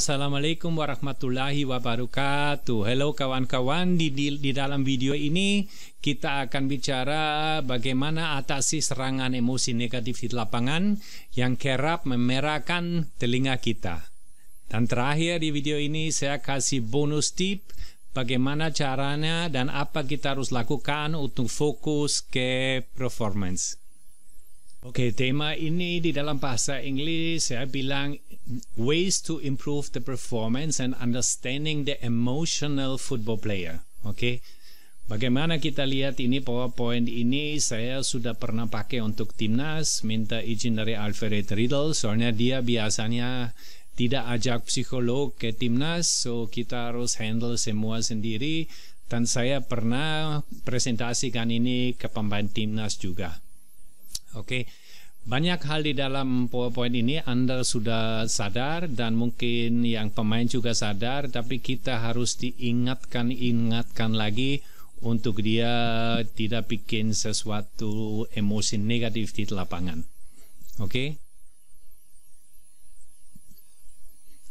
Assalamualaikum warahmatullahi wabarakatuh. Hello kawan-kawan, di, di di dalam video ini kita akan bicara bagaimana atasi serangan emosi negatif di lapangan yang kerap memerahkan telinga kita. Dan terakhir di video ini saya kasih bonus tip bagaimana caranya dan apa kita harus lakukan untuk fokus ke performance. Oke, okay, tema ini di dalam bahasa Inggris ya, bilang ways to improve the performance and understanding the emotional football player. Oke. Okay? Bagaimana kita lihat ini PowerPoint ini saya sudah pernah pakai untuk timnas minta izin dari Alfred Riddle soalnya dia biasanya tidak ajak psikolog ke timnas so kita harus handle semua sendiri dan saya pernah presentasikan ini ke pemain timnas juga. Oke. Banyak hal di dalam PowerPoint ini Anda sudah sadar dan mungkin yang pemain juga sadar tapi kita harus diingatkan-ingatkan lagi untuk dia tidak bikin sesuatu emosi negatif di lapangan. Oke? Okay?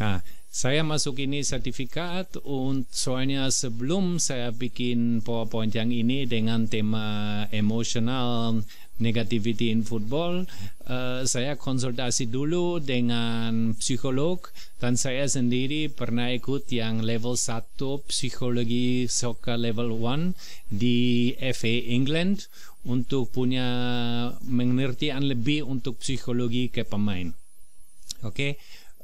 Nah, saya masuk ini sertifikat untuk soalnya sebelum saya bikin PowerPoint yang ini dengan tema emosional negativity in football, uh, saya konsultasi dulu dengan psikolog dan saya sendiri pernah ikut yang level 1 psikologi soccer level 1 di FA England untuk punya mengertian lebih untuk psikologi ke pemain. Oke, okay?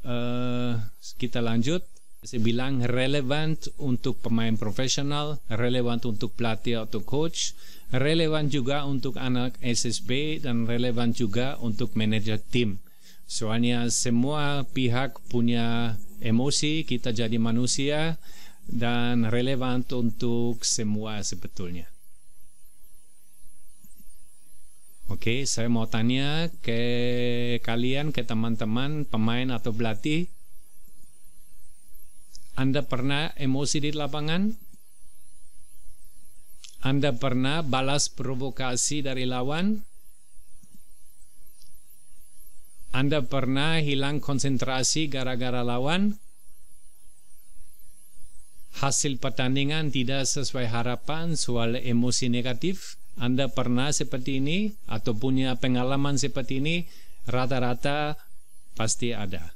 uh, eh, kita lanjut. Saya bilang relevan untuk pemain profesional, relevan untuk pelatih atau coach, relevan juga untuk anak SSB dan relevan juga untuk manajer tim. Soalnya semua pihak punya emosi, kita jadi manusia dan relevan untuk semua sebetulnya. Oke, okay, saya mau tanya ke kalian, ke teman-teman pemain atau pelatih, anda pernah emosi di lapangan? Anda pernah balas provokasi dari lawan? Anda pernah hilang konsentrasi gara-gara lawan? Hasil pertandingan tidak sesuai harapan soal emosi negatif? Anda pernah seperti ini atau punya pengalaman seperti ini? Rata-rata pasti ada.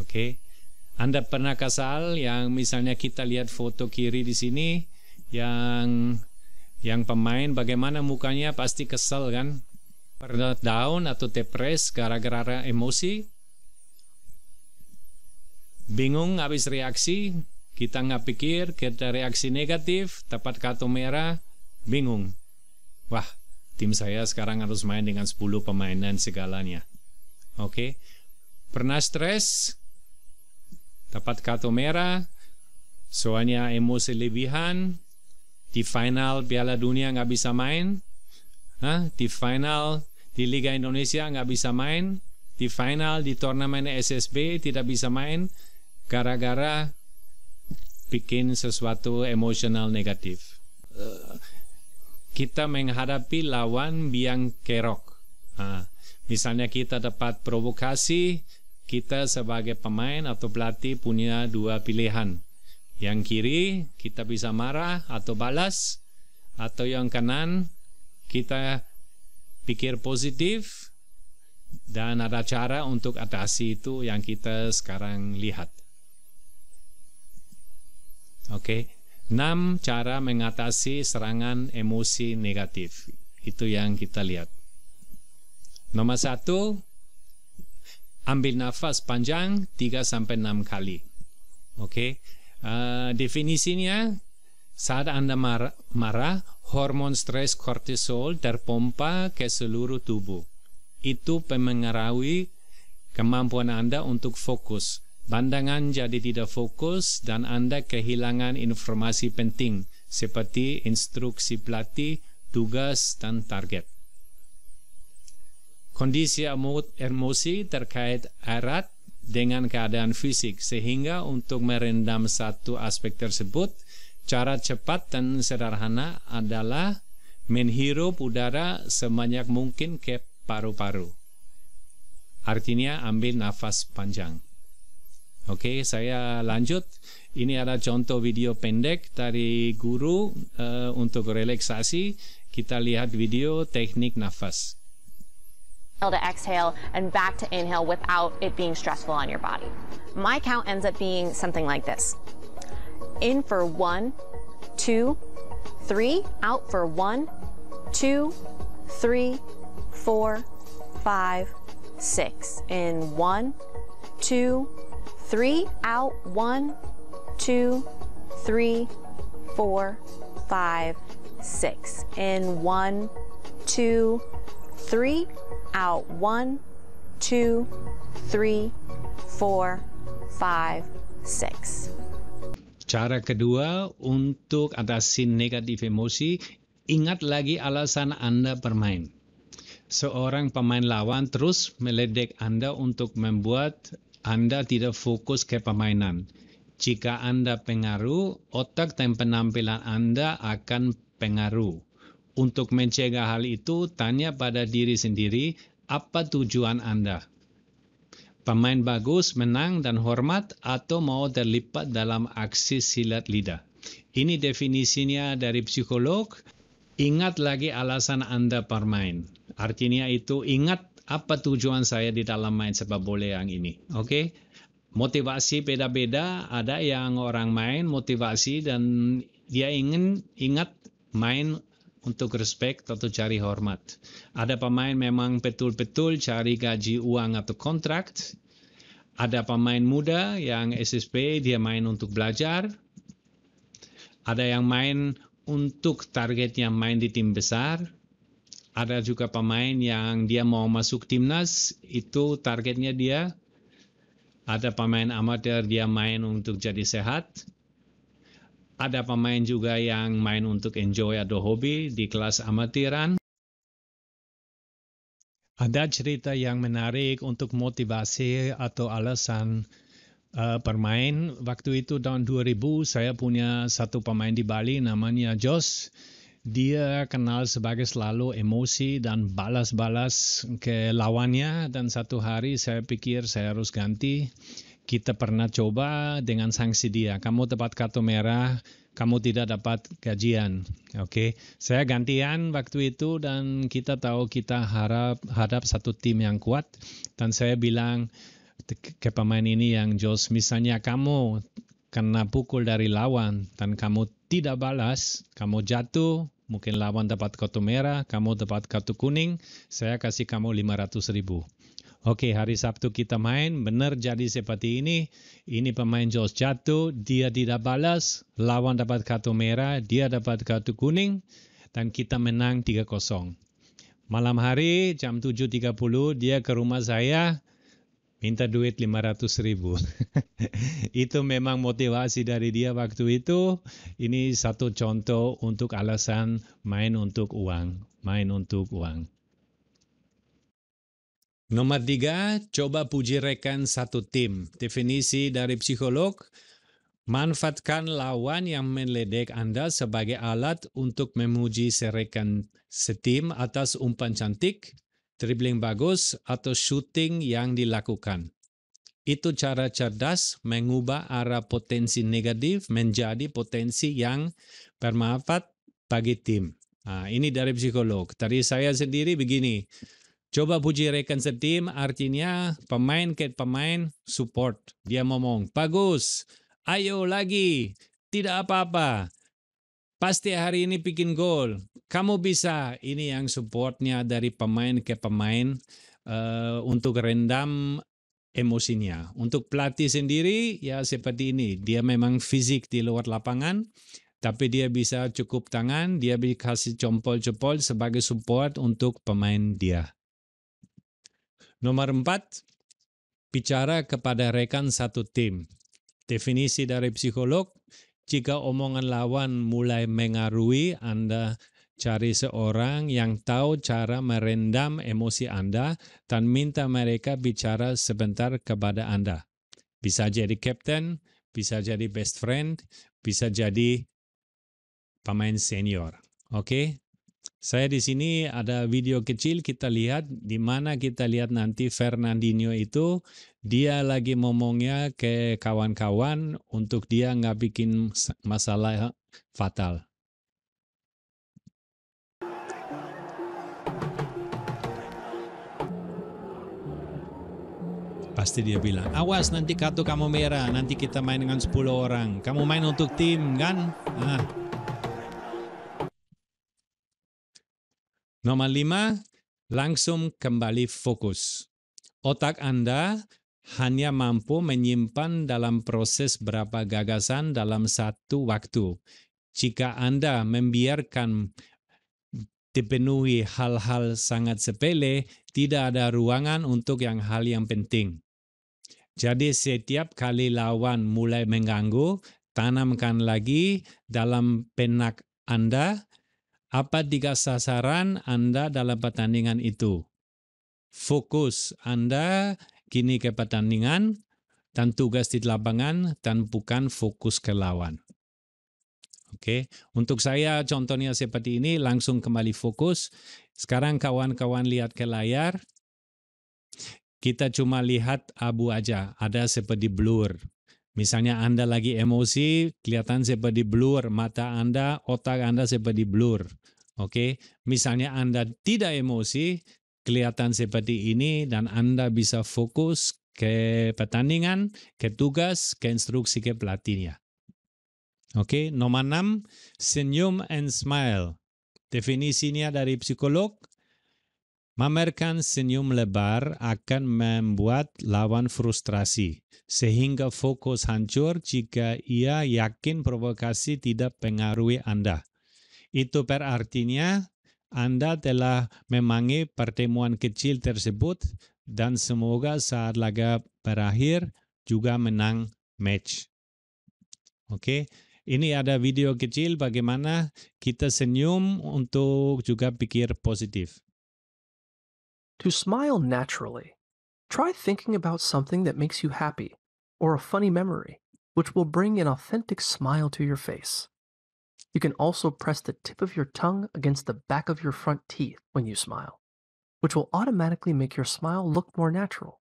Oke. Okay? Anda pernah kesal yang misalnya kita lihat foto kiri di sini yang yang pemain bagaimana mukanya pasti kesel kan? Pernah down atau depres gara-gara emosi? Bingung habis reaksi, kita nggak pikir, kita reaksi negatif, tepat kartu merah, bingung. Wah, tim saya sekarang harus main dengan 10 pemain dan segalanya. Oke. Okay. Pernah stres? dapat kartu merah soalnya emosi lebihan di final Piala Dunia nggak bisa main Hah? di final di Liga Indonesia nggak bisa main di final di turnamen SSB tidak bisa main gara-gara bikin sesuatu emosional negatif eh, kita menghadapi lawan biang kerok nah, misalnya kita dapat provokasi kita sebagai pemain atau pelatih punya dua pilihan. Yang kiri kita bisa marah atau balas, atau yang kanan kita pikir positif dan ada cara untuk atasi itu yang kita sekarang lihat. Oke, okay. cara mengatasi serangan emosi negatif. Itu yang kita lihat. Nomor satu, ambil nafas panjang 3 sampai 6 kali. Oke. Uh, definisinya saat Anda marah, marah, hormon stres kortisol terpompa ke seluruh tubuh. Itu pemengaruhi kemampuan Anda untuk fokus. Pandangan jadi tidak fokus dan Anda kehilangan informasi penting seperti instruksi pelatih, tugas, dan target. Kondisi emosi terkait erat dengan keadaan fisik, sehingga untuk merendam satu aspek tersebut, cara cepat dan sederhana adalah menghirup udara sebanyak mungkin ke paru-paru. Artinya ambil nafas panjang. Oke, okay, saya lanjut. Ini ada contoh video pendek dari guru uh, untuk relaksasi. Kita lihat video teknik nafas. to exhale and back to inhale without it being stressful on your body. My count ends up being something like this. In for one, two, three, out for one, two, three, four, five, six. In one, two, three, out, one, two, three, four, five, six. In one, two, three, out one, two, three, four, five, six. Cara kedua untuk atasi negatif emosi, ingat lagi alasan Anda bermain. Seorang pemain lawan terus meledek Anda untuk membuat Anda tidak fokus ke permainan. Jika Anda pengaruh, otak dan penampilan Anda akan pengaruh. Untuk mencegah hal itu, tanya pada diri sendiri, apa tujuan Anda? Pemain bagus, menang, dan hormat, atau mau terlipat dalam aksi silat lidah. Ini definisinya dari psikolog. Ingat lagi alasan Anda bermain. Artinya itu ingat apa tujuan saya di dalam main sepak bola yang ini. Oke? Okay? Motivasi beda-beda, ada yang orang main motivasi dan dia ingin ingat main untuk respect atau cari hormat. Ada pemain memang betul-betul cari gaji uang atau kontrak. Ada pemain muda yang SSP dia main untuk belajar. Ada yang main untuk targetnya main di tim besar. Ada juga pemain yang dia mau masuk timnas, itu targetnya dia. Ada pemain amatir dia main untuk jadi sehat ada pemain juga yang main untuk enjoy atau hobi di kelas amatiran. Ada cerita yang menarik untuk motivasi atau alasan uh, eh, bermain. Waktu itu tahun 2000 saya punya satu pemain di Bali namanya Jos. Dia kenal sebagai selalu emosi dan balas-balas ke lawannya dan satu hari saya pikir saya harus ganti kita pernah coba dengan sanksi dia. Kamu dapat kartu merah, kamu tidak dapat gajian. Oke, okay? saya gantian waktu itu dan kita tahu kita harap hadap satu tim yang kuat dan saya bilang ke pemain ini yang Jos, misalnya kamu kena pukul dari lawan dan kamu tidak balas, kamu jatuh, mungkin lawan dapat kartu merah, kamu dapat kartu kuning, saya kasih kamu 500 ribu. Oke, hari Sabtu kita main, benar jadi seperti ini. Ini pemain Jos jatuh, dia tidak balas, lawan dapat kartu merah, dia dapat kartu kuning, dan kita menang 3-0. Malam hari jam 7.30 dia ke rumah saya, minta duit 500 ribu. itu memang motivasi dari dia waktu itu. Ini satu contoh untuk alasan main untuk uang. Main untuk uang. Nomor tiga, coba puji rekan satu tim. Definisi dari psikolog, manfaatkan lawan yang meledek Anda sebagai alat untuk memuji serekan setim atas umpan cantik, dribbling bagus, atau shooting yang dilakukan. Itu cara cerdas mengubah arah potensi negatif menjadi potensi yang bermanfaat bagi tim. Nah, ini dari psikolog. Tadi saya sendiri begini Coba puji rekan setim, artinya pemain ke pemain support. Dia ngomong, bagus, ayo lagi, tidak apa-apa. Pasti hari ini bikin gol. Kamu bisa. Ini yang supportnya dari pemain ke pemain uh, untuk rendam emosinya. Untuk pelatih sendiri ya seperti ini. Dia memang fisik di luar lapangan tapi dia bisa cukup tangan, dia dikasih compol-compol sebagai support untuk pemain dia. Nomor empat, bicara kepada rekan satu tim. Definisi dari psikolog, jika omongan lawan mulai mengaruhi Anda, cari seorang yang tahu cara merendam emosi Anda dan minta mereka bicara sebentar kepada Anda. Bisa jadi captain, bisa jadi best friend, bisa jadi pemain senior. Oke, okay? Saya di sini ada video kecil kita lihat di mana kita lihat nanti Fernandinho itu dia lagi ngomongnya ke kawan-kawan untuk dia nggak bikin masalah fatal. Pasti dia bilang, awas nanti kartu kamu merah, nanti kita main dengan 10 orang. Kamu main untuk tim kan? Nah, Nomor lima, langsung kembali fokus. Otak Anda hanya mampu menyimpan dalam proses berapa gagasan dalam satu waktu. Jika Anda membiarkan dipenuhi hal-hal sangat sepele, tidak ada ruangan untuk yang hal yang penting. Jadi setiap kali lawan mulai mengganggu, tanamkan lagi dalam penak Anda apa tiga sasaran Anda dalam pertandingan itu? Fokus Anda kini ke pertandingan dan tugas di lapangan dan bukan fokus ke lawan. Oke, okay. untuk saya contohnya seperti ini, langsung kembali fokus. Sekarang kawan-kawan lihat ke layar. Kita cuma lihat abu aja, ada seperti blur. Misalnya Anda lagi emosi, kelihatan seperti blur, mata Anda, otak Anda seperti blur. Oke, okay? misalnya Anda tidak emosi, kelihatan seperti ini dan Anda bisa fokus ke pertandingan, ke tugas, ke instruksi, ke pelatihnya. Oke, okay? nomor 6, senyum and smile. Definisinya dari psikolog, Memamerkan senyum lebar akan membuat lawan frustrasi, sehingga fokus hancur jika ia yakin provokasi tidak pengaruhi Anda. Itu berartinya Anda telah memangi pertemuan kecil tersebut dan semoga saat laga berakhir juga menang match. Oke, okay? ini ada video kecil bagaimana kita senyum untuk juga pikir positif. To smile naturally, try thinking about something that makes you happy or a funny memory, which will bring an authentic smile to your face. You can also press the tip of your tongue against the back of your front teeth when you smile, which will automatically make your smile look more natural.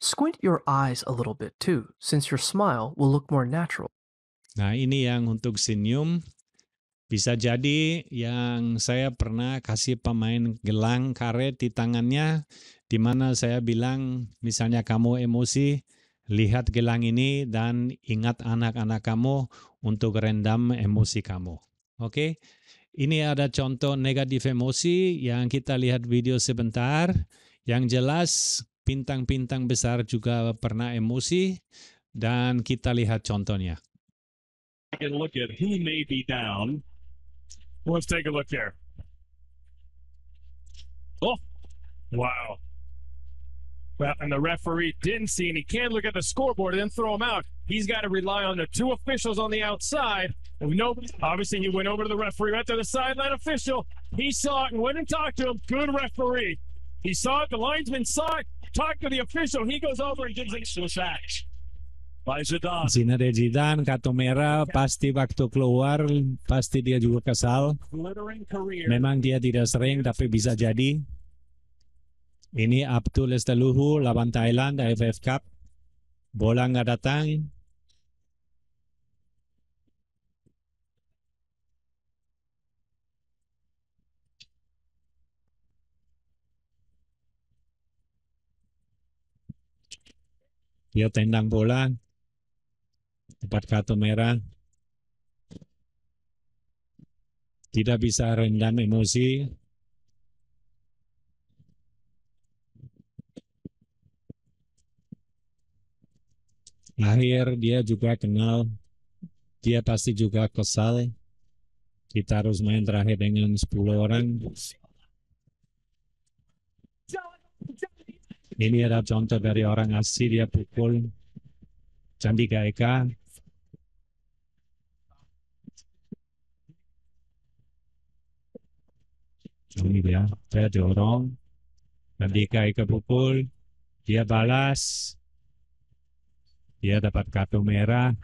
Squint your eyes a little bit too, since your smile will look more natural. Nah, ini yang untuk senyum Bisa jadi yang saya pernah kasih pemain gelang karet di tangannya, di mana saya bilang, misalnya kamu emosi, lihat gelang ini dan ingat anak-anak kamu untuk rendam emosi kamu. Oke, okay? ini ada contoh negatif emosi yang kita lihat video sebentar. Yang jelas, bintang-bintang besar juga pernah emosi dan kita lihat contohnya. Let's take a look here. Oh, wow. Well, and the referee didn't see, and he can't look at the scoreboard and then throw him out. He's got to rely on the two officials on the outside. Nope. Obviously, he went over to the referee, went to the sideline official. He saw it and went and talked to him. Good referee. He saw it. The linesman saw it. Talked to the official. He goes over and gives him some the sack. Zinedine Zidane kartu merah pasti waktu keluar pasti dia juga kesal. Memang dia tidak sering tapi bisa jadi. Ini Abdul Estaluhu lawan Thailand AFF Cup. Bola nggak datang. Dia tendang bola, Empat kartu merah. Tidak bisa rendam emosi. Akhir dia juga kenal. Dia pasti juga kesal. Kita harus main terakhir dengan 10 orang. Ini adalah contoh dari orang asli dia pukul candi Gaeka. ini dia, ya. saya dorong ketika Ike pukul dia balas dia dapat kartu merah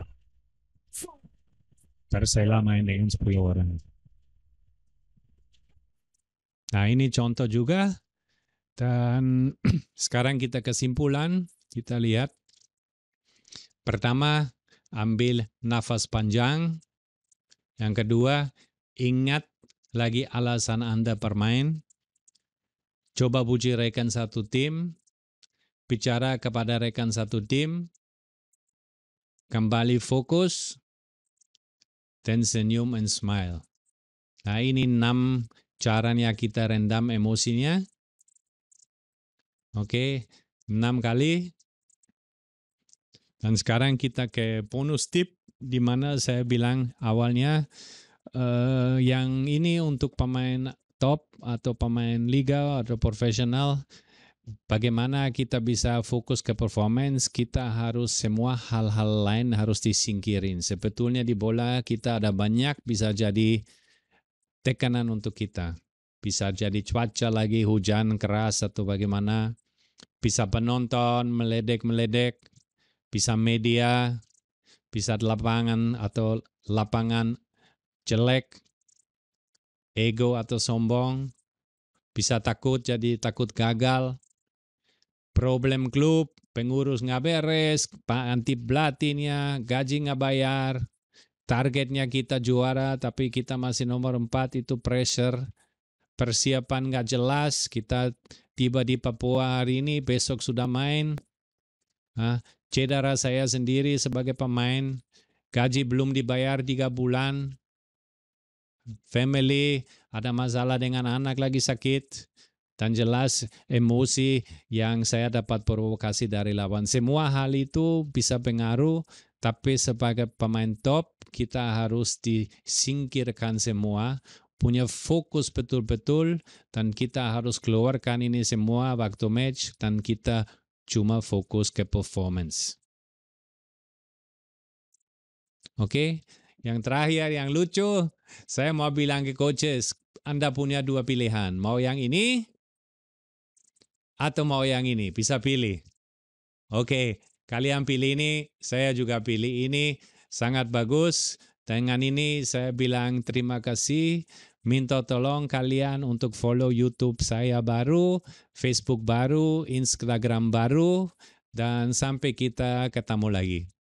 Tersela main dengan 10 orang nah ini contoh juga dan sekarang kita kesimpulan kita lihat pertama ambil nafas panjang yang kedua ingat lagi alasan Anda bermain. Coba puji rekan satu tim, bicara kepada rekan satu tim, kembali fokus, dan senyum and smile. Nah ini enam caranya kita rendam emosinya. Oke, enam kali. Dan sekarang kita ke bonus tip, di mana saya bilang awalnya uh, yang ini untuk pemain top atau pemain liga atau profesional bagaimana kita bisa fokus ke performance, kita harus semua hal-hal lain harus disingkirin. Sebetulnya di bola kita ada banyak bisa jadi tekanan untuk kita. Bisa jadi cuaca lagi, hujan keras atau bagaimana. Bisa penonton meledek-meledek, bisa media, bisa lapangan atau lapangan jelek, ego atau sombong, bisa takut jadi takut gagal, problem klub, pengurus nggak beres, anti pelatihnya, gaji nggak bayar, targetnya kita juara tapi kita masih nomor empat itu pressure, persiapan nggak jelas, kita tiba di Papua hari ini, besok sudah main, Nah, cedera saya sendiri sebagai pemain, gaji belum dibayar tiga bulan, family, ada masalah dengan anak lagi sakit, dan jelas emosi yang saya dapat provokasi dari lawan. Semua hal itu bisa pengaruh, tapi sebagai pemain top kita harus disingkirkan semua, punya fokus betul-betul, dan kita harus keluarkan ini semua waktu match, dan kita cuma fokus ke performance. Oke, okay? Yang terakhir, yang lucu, saya mau bilang ke coaches, Anda punya dua pilihan. Mau yang ini atau mau yang ini. Bisa pilih. Oke, okay, kalian pilih ini, saya juga pilih ini. Sangat bagus. Dengan ini saya bilang terima kasih. Minta tolong kalian untuk follow YouTube saya baru, Facebook baru, Instagram baru, dan sampai kita ketemu lagi.